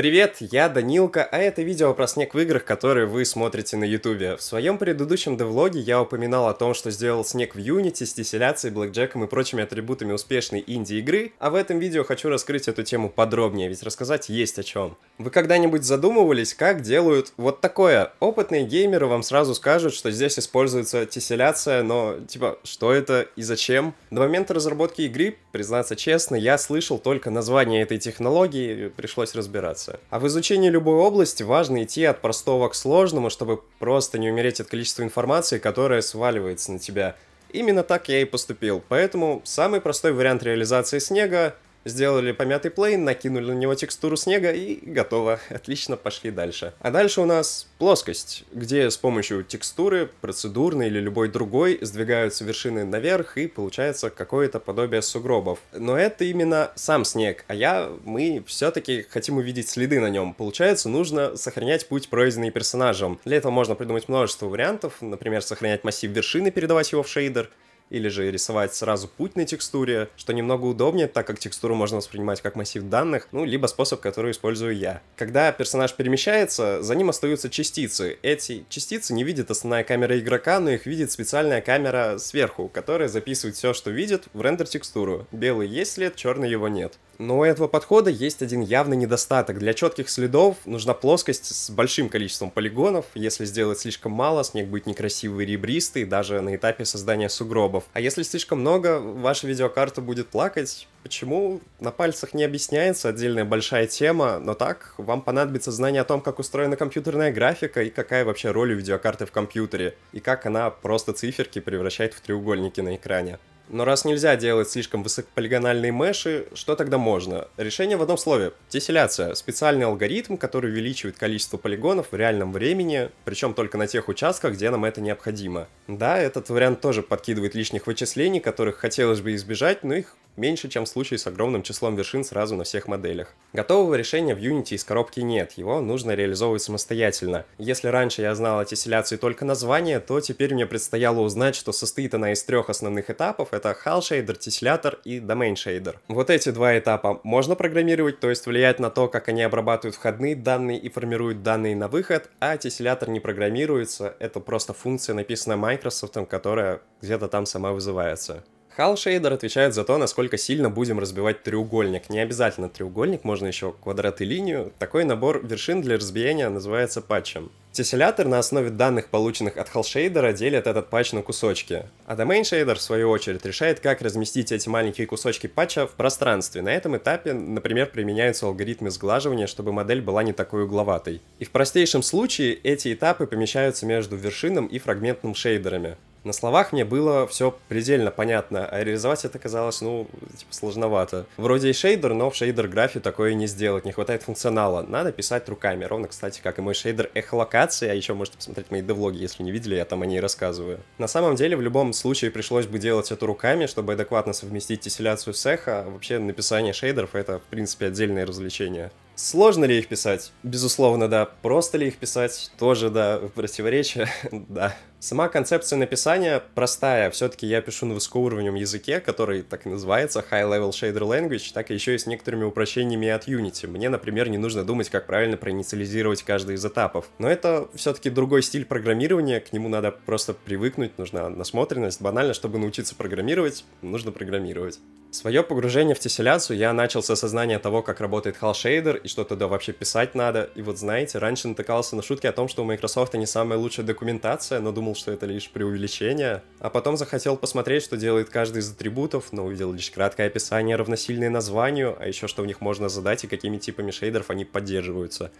Привет, я Данилка, а это видео про снег в играх, которые вы смотрите на ютубе. В своем предыдущем девлоге я упоминал о том, что сделал снег в Unity с тесселяцией, блэкджеком и прочими атрибутами успешной инди-игры, а в этом видео хочу раскрыть эту тему подробнее, ведь рассказать есть о чем. Вы когда-нибудь задумывались, как делают вот такое? Опытные геймеры вам сразу скажут, что здесь используется тесселяция, но типа, что это и зачем? До момента разработки игры Признаться честно, я слышал только название этой технологии, пришлось разбираться. А в изучении любой области важно идти от простого к сложному, чтобы просто не умереть от количества информации, которая сваливается на тебя. Именно так я и поступил, поэтому самый простой вариант реализации снега Сделали помятый плейн, накинули на него текстуру снега и готово. Отлично, пошли дальше. А дальше у нас плоскость, где с помощью текстуры, процедурной или любой другой, сдвигаются вершины наверх и получается какое-то подобие сугробов. Но это именно сам снег, а я, мы все-таки хотим увидеть следы на нем. Получается, нужно сохранять путь, пройденный персонажем. Для этого можно придумать множество вариантов, например, сохранять массив вершины, передавать его в шейдер, или же рисовать сразу путь на текстуре, что немного удобнее, так как текстуру можно воспринимать как массив данных, ну, либо способ, который использую я. Когда персонаж перемещается, за ним остаются частицы. Эти частицы не видит основная камера игрока, но их видит специальная камера сверху, которая записывает все, что видит, в рендер-текстуру. Белый есть след, черный его нет. Но у этого подхода есть один явный недостаток. Для четких следов нужна плоскость с большим количеством полигонов. Если сделать слишком мало, снег будет некрасивый и ребристый, даже на этапе создания сугробов. А если слишком много, ваша видеокарта будет плакать. Почему? На пальцах не объясняется, отдельная большая тема, но так вам понадобится знание о том, как устроена компьютерная графика и какая вообще роль у видеокарты в компьютере, и как она просто циферки превращает в треугольники на экране. Но раз нельзя делать слишком высокополигональные меши, что тогда можно? Решение в одном слове. тесселяция – Специальный алгоритм, который увеличивает количество полигонов в реальном времени, причем только на тех участках, где нам это необходимо. Да, этот вариант тоже подкидывает лишних вычислений, которых хотелось бы избежать, но их меньше, чем в случае с огромным числом вершин сразу на всех моделях. Готового решения в Unity из коробки нет, его нужно реализовывать самостоятельно. Если раньше я знал о тесселяции только название, то теперь мне предстояло узнать, что состоит она из трех основных этапов, это Hull Shader, теслятор и Domain Shader. Вот эти два этапа можно программировать, то есть влиять на то, как они обрабатывают входные данные и формируют данные на выход, а теслятор не программируется, это просто функция, написанная Microsoft, которая где-то там сама вызывается. Hull Shader отвечает за то, насколько сильно будем разбивать треугольник. Не обязательно треугольник, можно еще квадрат и линию. Такой набор вершин для разбиения называется патчем. Тесселятор на основе данных, полученных от холшейдера, делит этот патч на кусочки, а domain shader, в свою очередь, решает, как разместить эти маленькие кусочки патча в пространстве. На этом этапе, например, применяются алгоритмы сглаживания, чтобы модель была не такой угловатой. И в простейшем случае эти этапы помещаются между вершинным и фрагментным шейдерами. На словах мне было все предельно понятно, а реализовать это казалось, ну, типа, сложновато. Вроде и шейдер, но в шейдер графе такое не сделать, не хватает функционала. Надо писать руками, ровно, кстати, как и мой шейдер эхолокации, а еще можете посмотреть мои девлоги, если не видели, я там о ней рассказываю. На самом деле, в любом случае пришлось бы делать это руками, чтобы адекватно совместить тесселяцию с эхо, а вообще написание шейдеров — это, в принципе, отдельное развлечение. Сложно ли их писать? Безусловно, да. Просто ли их писать? Тоже да. в противоречие, да. Сама концепция написания простая. Все-таки я пишу на высокоуровневом языке, который так и называется High Level Shader Language, так и еще и с некоторыми упрощениями от Unity. Мне, например, не нужно думать, как правильно проинициализировать каждый из этапов. Но это все-таки другой стиль программирования, к нему надо просто привыкнуть, нужна насмотренность. Банально, чтобы научиться программировать, нужно программировать. Свое погружение в тесселяцию я начал с осознания того, как работает Hull Shader и что туда вообще писать надо. И вот знаете, раньше натыкался на шутки о том, что у Microsoft не самая лучшая документация, но думал, подумал, что это лишь преувеличение, а потом захотел посмотреть, что делает каждый из атрибутов, но увидел лишь краткое описание, равносильное названию, а еще что в них можно задать и какими типами шейдеров они поддерживаются.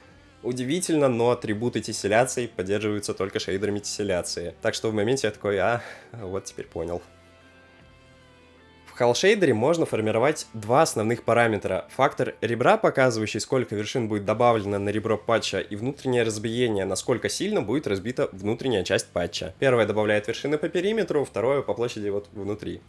Удивительно, но атрибуты тесселяции поддерживаются только шейдерами тесселяции. Так что в моменте я такой, а, вот теперь понял холшейдере можно формировать два основных параметра. Фактор ребра, показывающий, сколько вершин будет добавлено на ребро патча, и внутреннее разбиение, насколько сильно будет разбита внутренняя часть патча. Первое добавляет вершины по периметру, второе по площади вот внутри.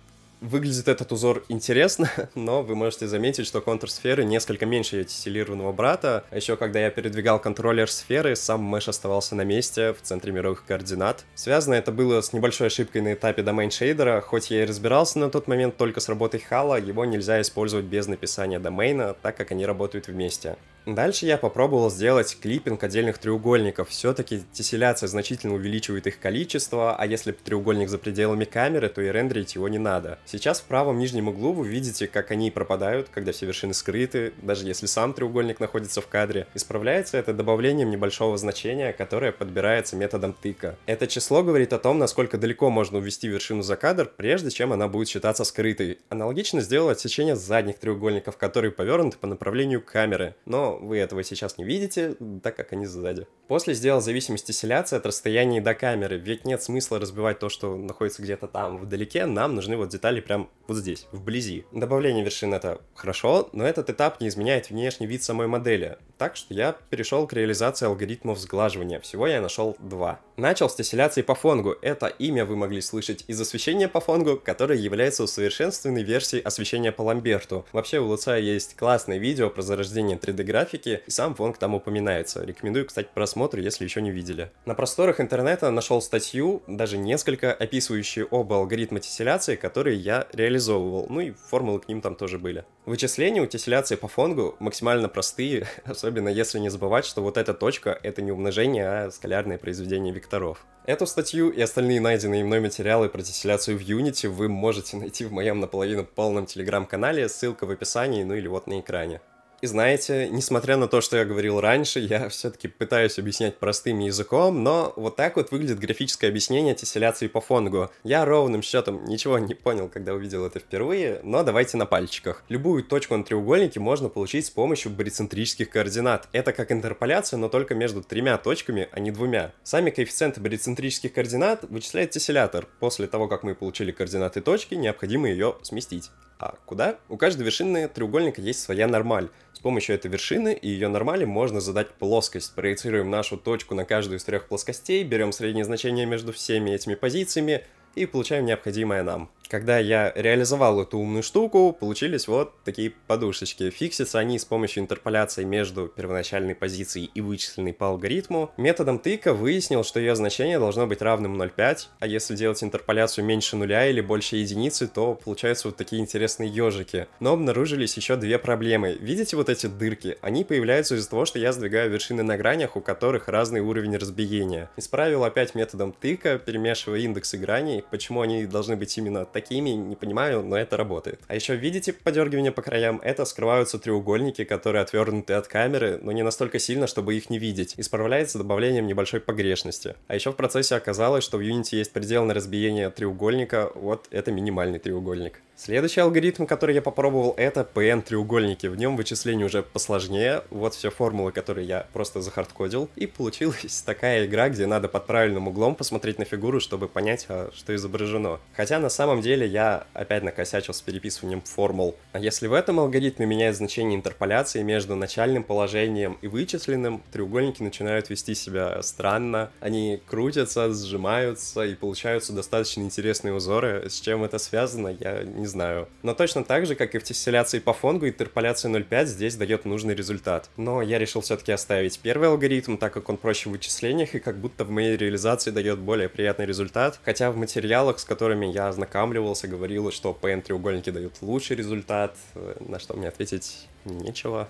Выглядит этот узор интересно, но вы можете заметить, что контур сферы несколько меньше ее титилированного брата. Еще когда я передвигал контроллер сферы, сам меш оставался на месте в центре мировых координат. Связано это было с небольшой ошибкой на этапе домен шейдера, хоть я и разбирался на тот момент только с работой хала, его нельзя использовать без написания домейна, так как они работают вместе. Дальше я попробовал сделать клиппинг отдельных треугольников. Все-таки тесселяция значительно увеличивает их количество, а если треугольник за пределами камеры, то и рендерить его не надо. Сейчас в правом нижнем углу вы видите, как они пропадают, когда все вершины скрыты, даже если сам треугольник находится в кадре. Исправляется это добавлением небольшого значения, которое подбирается методом тыка. Это число говорит о том, насколько далеко можно увести вершину за кадр, прежде чем она будет считаться скрытой. Аналогично сделал отсечение задних треугольников, которые повернуты по направлению камеры, но вы этого сейчас не видите, так как они сзади. После сделал зависимость осцилляции от расстояния до камеры, ведь нет смысла разбивать то, что находится где-то там вдалеке, нам нужны вот детали прям вот здесь, вблизи. Добавление вершин это хорошо, но этот этап не изменяет внешний вид самой модели, так что я перешел к реализации алгоритмов сглаживания, всего я нашел два. Начал с тесселяции по фонгу, это имя вы могли слышать из освещения по фонгу, которое является усовершенствованной версией освещения по Ламберту. Вообще у Луца есть классное видео про зарождение 3D-графики, графики, и сам Вонг там упоминается. Рекомендую, кстати, просмотр, если еще не видели. На просторах интернета нашел статью, даже несколько, описывающие оба алгоритма тесселяции, которые я реализовывал, ну и формулы к ним там тоже были. Вычисления у тесселяции по Фонгу максимально простые, особенно если не забывать, что вот эта точка — это не умножение, а скалярное произведение векторов. Эту статью и остальные найденные мной материалы про тесселяцию в Unity вы можете найти в моем наполовину полном телеграм-канале, ссылка в описании, ну или вот на экране. И знаете, несмотря на то, что я говорил раньше, я все-таки пытаюсь объяснять простым языком, но вот так вот выглядит графическое объяснение тесселяции по фонгу. Я ровным счетом ничего не понял, когда увидел это впервые, но давайте на пальчиках. Любую точку на треугольнике можно получить с помощью барицентрических координат. Это как интерполяция, но только между тремя точками, а не двумя. Сами коэффициенты барицентрических координат вычисляет тесселятор. После того, как мы получили координаты точки, необходимо ее сместить. А куда? У каждой вершины треугольника есть своя нормаль. С помощью этой вершины и ее нормали можно задать плоскость. Проецируем нашу точку на каждую из трех плоскостей, берем среднее значение между всеми этими позициями и получаем необходимое нам. Когда я реализовал эту умную штуку, получились вот такие подушечки. Фиксятся они с помощью интерполяции между первоначальной позицией и вычисленной по алгоритму. Методом тыка выяснил, что ее значение должно быть равным 0,5, а если делать интерполяцию меньше нуля или больше единицы, то получаются вот такие интересные ежики. Но обнаружились еще две проблемы. Видите вот эти дырки? Они появляются из-за того, что я сдвигаю вершины на гранях, у которых разный уровень разбиения. Исправил опять методом тыка, перемешивая индексы граней, почему они должны быть именно такими такими, не понимаю, но это работает. А еще видите подергивание по краям? Это скрываются треугольники, которые отвернуты от камеры, но не настолько сильно, чтобы их не видеть. Исправляется добавлением небольшой погрешности. А еще в процессе оказалось, что в Unity есть предел на разбиение треугольника, вот это минимальный треугольник. Следующий алгоритм, который я попробовал, это PN-треугольники. В нем вычисление уже посложнее. Вот все формулы, которые я просто захардкодил. И получилась такая игра, где надо под правильным углом посмотреть на фигуру, чтобы понять, а, что изображено. Хотя на самом деле я опять накосячил с переписыванием формул. А если в этом алгоритме меняет значение интерполяции между начальным положением и вычисленным, треугольники начинают вести себя странно. Они крутятся, сжимаются и получаются достаточно интересные узоры. С чем это связано, я не знаю. Но точно так же, как и в тесселяции по фонгу, интерполяция 0.5 здесь дает нужный результат. Но я решил все-таки оставить первый алгоритм, так как он проще в вычислениях и как будто в моей реализации дает более приятный результат. Хотя в материалах, с которыми я ознакомливался, говорилось, что PN-треугольники дают лучший результат, э, на что мне ответить нечего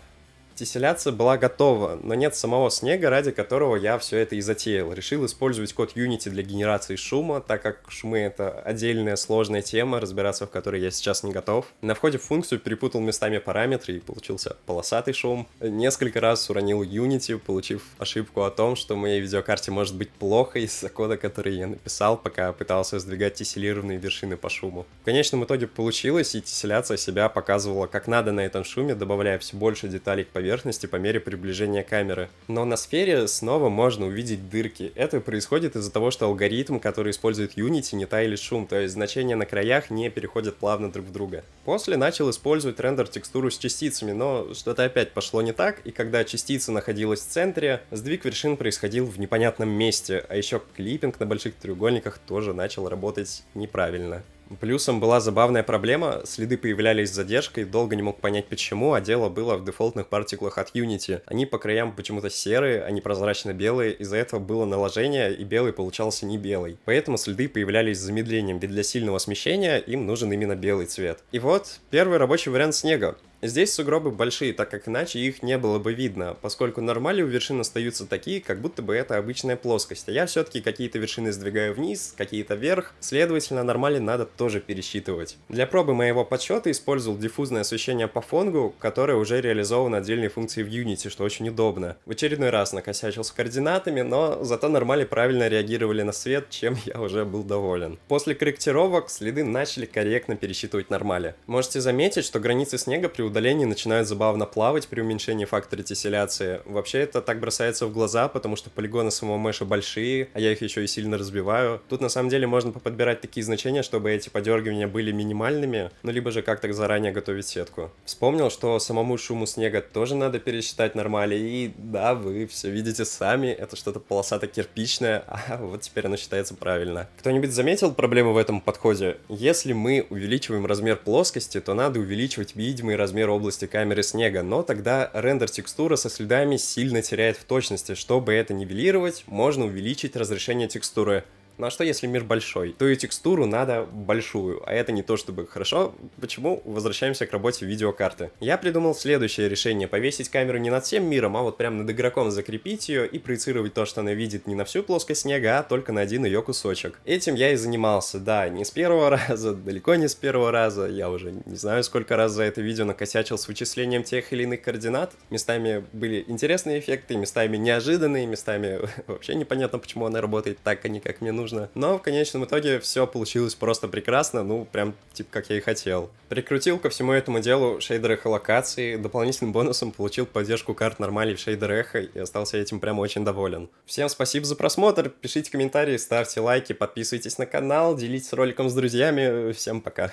тесселяция была готова, но нет самого снега, ради которого я все это и затеял. Решил использовать код Unity для генерации шума, так как шумы — это отдельная сложная тема, разбираться в которой я сейчас не готов. На входе в функцию перепутал местами параметры и получился полосатый шум. Несколько раз уронил Unity, получив ошибку о том, что моей видеокарте может быть плохо из-за кода, который я написал, пока пытался сдвигать тесселированные вершины по шуму. В конечном итоге получилось, и тесселяция себя показывала как надо на этом шуме, добавляя все больше деталей к поверхности поверхности по мере приближения камеры. Но на сфере снова можно увидеть дырки. Это происходит из-за того, что алгоритм, который использует Unity, не тайлит шум, то есть значения на краях не переходят плавно друг в друга. После начал использовать рендер-текстуру с частицами, но что-то опять пошло не так, и когда частица находилась в центре, сдвиг вершин происходил в непонятном месте, а еще клиппинг на больших треугольниках тоже начал работать неправильно. Плюсом была забавная проблема, следы появлялись с задержкой, долго не мог понять почему, а дело было в дефолтных партиклах от Unity. Они по краям почему-то серые, а не прозрачно-белые, из-за этого было наложение, и белый получался не белый. Поэтому следы появлялись с замедлением, ведь для сильного смещения им нужен именно белый цвет. И вот первый рабочий вариант снега. Здесь сугробы большие, так как иначе их не было бы видно, поскольку нормали у вершин остаются такие, как будто бы это обычная плоскость, а я все-таки какие-то вершины сдвигаю вниз, какие-то вверх, следовательно, нормали надо тоже пересчитывать. Для пробы моего подсчета использовал диффузное освещение по фонгу, которое уже реализовано отдельной функцией в Unity, что очень удобно. В очередной раз накосячил с координатами, но зато нормали правильно реагировали на свет, чем я уже был доволен. После корректировок следы начали корректно пересчитывать нормали. Можете заметить, что границы снега при удалении начинают забавно плавать при уменьшении фактора тесселяции. Вообще это так бросается в глаза, потому что полигоны самого меша большие, а я их еще и сильно разбиваю. Тут на самом деле можно подбирать такие значения, чтобы эти подергивания были минимальными, ну либо же как-то заранее готовить сетку. Вспомнил, что самому шуму снега тоже надо пересчитать нормально, и да, вы все видите сами, это что-то полосато-кирпичное, а вот теперь оно считается правильно. Кто-нибудь заметил проблему в этом подходе? Если мы увеличиваем размер плоскости, то надо увеличивать видимый размер например, области камеры снега, но тогда рендер текстуры со следами сильно теряет в точности. Чтобы это нивелировать, можно увеличить разрешение текстуры ну а что, если мир большой? То и текстуру надо большую, а это не то чтобы хорошо. Почему? Возвращаемся к работе видеокарты. Я придумал следующее решение. Повесить камеру не над всем миром, а вот прям над игроком закрепить ее и проецировать то, что она видит не на всю плоскость снега, а только на один ее кусочек. Этим я и занимался. Да, не с первого раза, далеко не с первого раза. Я уже не знаю, сколько раз за это видео накосячил с вычислением тех или иных координат. Местами были интересные эффекты, местами неожиданные, местами вообще непонятно, почему она работает так, а не как мне нужно нужно. Но в конечном итоге все получилось просто прекрасно, ну, прям, типа, как я и хотел. Прикрутил ко всему этому делу шейдер эхолокации, дополнительным бонусом получил поддержку карт нормалей в шейдер эхо и остался этим прям очень доволен. Всем спасибо за просмотр, пишите комментарии, ставьте лайки, подписывайтесь на канал, делитесь роликом с друзьями, всем пока.